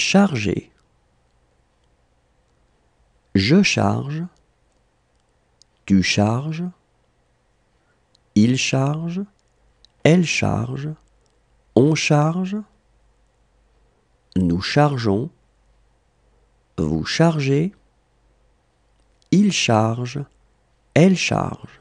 charger, je charge, tu charges, il charge, elle charge, on charge, nous chargeons, vous chargez, il charge, elle charge.